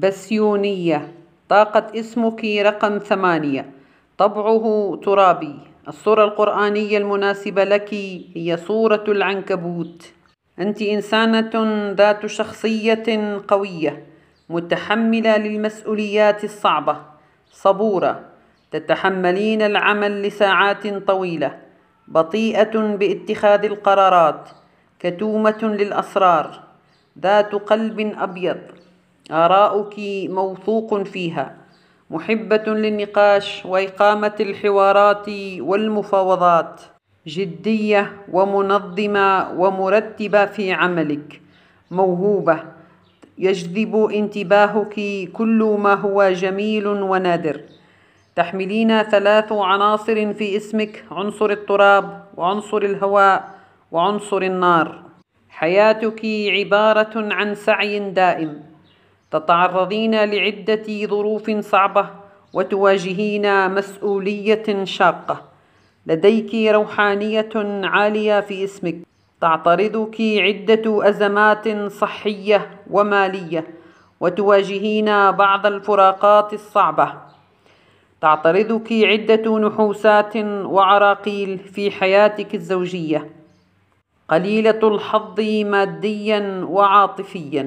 بسيونية طاقة اسمك رقم ثمانية طبعه ترابي الصورة القرآنية المناسبة لك هي صورة العنكبوت أنت إنسانة ذات شخصية قوية متحملة للمسؤوليات الصعبة صبورة تتحملين العمل لساعات طويلة بطيئة باتخاذ القرارات كتومة للأسرار ذات قلب أبيض آراؤك موثوق فيها محبة للنقاش وإقامة الحوارات والمفاوضات جدية ومنظمة ومرتبة في عملك موهوبة يجذب انتباهك كل ما هو جميل ونادر تحملين ثلاث عناصر في اسمك عنصر التراب وعنصر الهواء وعنصر النار حياتك عبارة عن سعي دائم تتعرضين لعدة ظروف صعبة وتواجهين مسؤولية شاقة لديك روحانية عالية في اسمك تعترضك عدة أزمات صحية ومالية وتواجهين بعض الفراقات الصعبة تعترضك عدة نحوسات وعراقيل في حياتك الزوجية قليلة الحظ ماديا وعاطفيا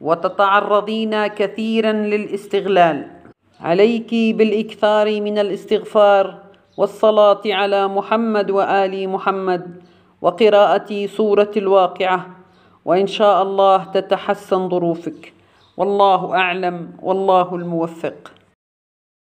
وتتعرضين كثيرا للاستغلال عليك بالاكثار من الاستغفار والصلاه على محمد وال محمد وقراءه سوره الواقعه وان شاء الله تتحسن ظروفك والله اعلم والله الموفق